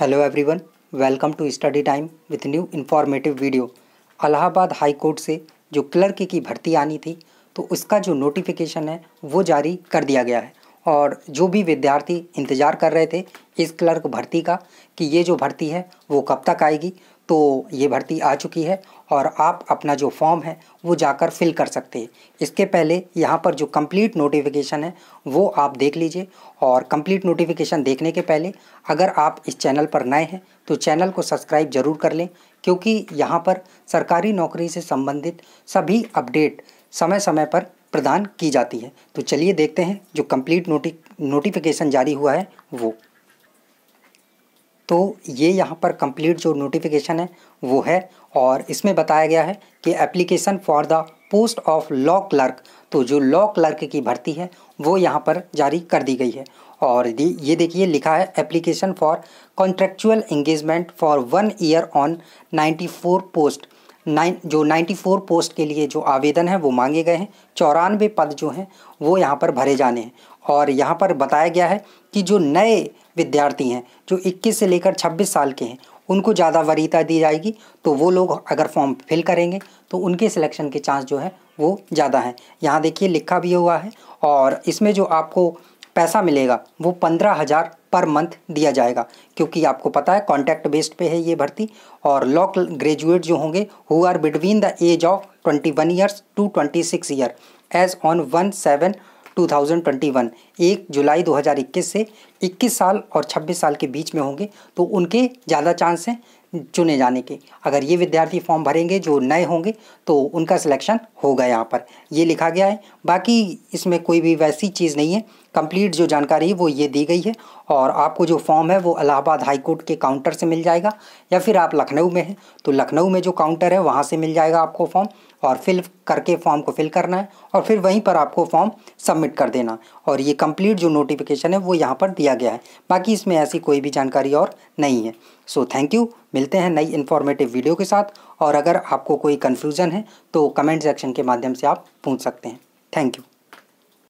hello everyone welcome to study time with new informative video Allahabad high court से जो clerk की भर्ती आनी थी तो उसका जो नोटिफिकेशन है वो जारी कर दिया गया है और जो भी विद्यार्थी इंतज़ार कर रहे थे इस क्लर्क भर्ती का कि ये जो भर्ती है वो कब तक आएगी तो ये भर्ती आ चुकी है और आप अपना जो फॉर्म है वो जाकर फिल कर सकते हैं इसके पहले यहाँ पर जो कंप्लीट नोटिफिकेशन है वो आप देख लीजिए और कंप्लीट नोटिफिकेशन देखने के पहले अगर आप इस चैनल पर नए हैं तो चैनल को सब्सक्राइब ज़रूर कर लें क्योंकि यहाँ पर सरकारी नौकरी से संबंधित सभी अपडेट समय समय पर प्रदान की जाती है तो चलिए देखते हैं जो कंप्लीट नोटि नोटिफिकेशन जारी हुआ है वो तो ये यहाँ पर कंप्लीट जो नोटिफिकेशन है वो है और इसमें बताया गया है कि application for the post of law clerk तो जो लॉ क्लर्क की भर्ती है वो यहाँ पर जारी कर दी गई है और ये देखिए लिखा है application for contractual engagement for one year on ninety four post nine जो नाइन्टी फोर पोस्ट के लिए जो आवेदन है वो मांगे गए हैं चौरानवे पद जो हैं वो यहाँ पर भरे जाने हैं और यहाँ पर बताया गया है कि जो नए विद्यार्थी हैं जो 21 से लेकर 26 साल के हैं उनको ज़्यादा वरीयता दी जाएगी तो वो लोग अगर फॉर्म फिल करेंगे तो उनके सिलेक्शन के चांस जो है वो ज़्यादा हैं यहाँ देखिए लिखा भी हुआ है और इसमें जो आपको पैसा मिलेगा वो पंद्रह हज़ार पर मंथ दिया जाएगा क्योंकि आपको पता है कॉन्टैक्ट बेस्ड पे है ये भर्ती और लॉ ग्रेजुएट जो होंगे who are between the age of twenty one years to twenty six year age on one seven two thousand twenty one एक जुलाई दो हज़ार इक्कीस से इक्कीस साल और छब्बीस साल के बीच में होंगे तो उनके ज़्यादा चांस हैं चुने जाने के अगर ये विद्यार्थी फॉर्म भरेंगे जो नए होंगे तो उनका सिलेक्शन होगा यहाँ पर ये लिखा गया है बाकी इसमें कोई भी वैसी चीज़ नहीं है कंप्लीट जो जानकारी है वो ये दी गई है और आपको जो फॉर्म है वो अलाहाबाद हाई कोर्ट के काउंटर से मिल जाएगा या फिर आप लखनऊ में हैं तो लखनऊ में जो काउंटर है वहाँ से मिल जाएगा आपको फॉर्म और फिल करके फॉर्म को फिल करना है और फिर वहीं पर आपको फॉर्म सबमिट कर देना और ये कंप्लीट जो नोटिफिकेशन है वो यहाँ पर दिया गया है बाकी इसमें ऐसी कोई भी जानकारी और नहीं है सो थैंक यू मिलते हैं नई इन्फॉर्मेटिव वीडियो के साथ और अगर आपको कोई कन्फ्यूज़न है तो कमेंट सेक्शन के माध्यम से आप पूछ सकते हैं थैंक यू